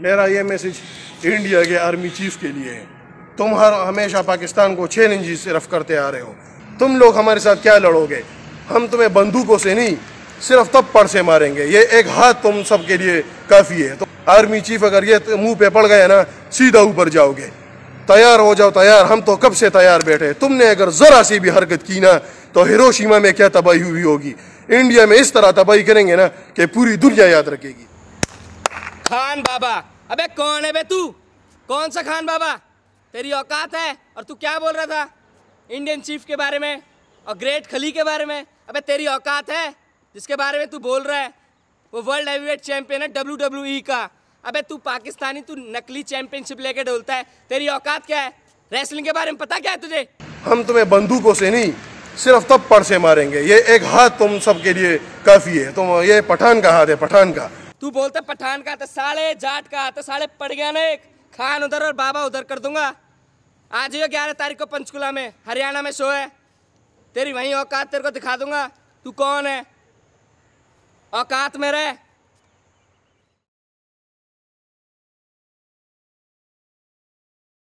मेरा ये message India के आर्मी चीफ के लिए है तुम हर हमेशा पाकिस्तान को चैलेंज सिर्फ करते आ रहे हो तुम लोग हमारे साथ क्या लड़ोगे हम तुम्हें बंदूकों से नहीं सिर्फ तब पड़ से मारेंगे ये एक हाथ तुम सबके लिए काफ़ी है तो आर्मी चीफ अगर ये तो मुंह पे पड़ गए ना सीधा ऊपर जाओगे तैयार हो जाओ तैयार हम तो कब से तैयार बैठे तुमने अगर ज़रा सी भी हरकत की ना तो हिरोशिमा में क्या तबाही हुई होगी इंडिया में इस तरह तबाही करेंगे ना कि पूरी दुनिया याद रखेगी खान बाबा अबे कौन है बे तू कौन सा खान बाबा तेरी औकात है और तू क्या बोल रहा था इंडियन चीफ के बारे में और ग्रेट खली के बारे में अबे तेरी औकात है जिसके बारे में तू बोल रहा है वो वर्ल्ड हैवीवेट चैंपियन है डब्ल्यू डब्ल्यू ई का अबे तू पाकिस्तानी तू नकली चैंपियनशिप लेके डोलता है तेरी औकात क्या है रेसलिंग के बारे में पता क्या है तुझे हम तुम्हें बंदूकों से नहीं सिर्फ तब पर से मारेंगे ये एक हाथ तुम सबके लिए काफ़ी है तुम ये पठान का हाथ है पठान का तू बोलते पठान का तो साले जाट का तो साले पड़ गया ना एक खान उधर और बाबा उधर कर दूंगा आ ही ग्यारह तारीख को पंचकुला में हरियाणा में शो है तेरी वहीं औकात तेरे को दिखा दूंगा तू कौन है औकात मेरा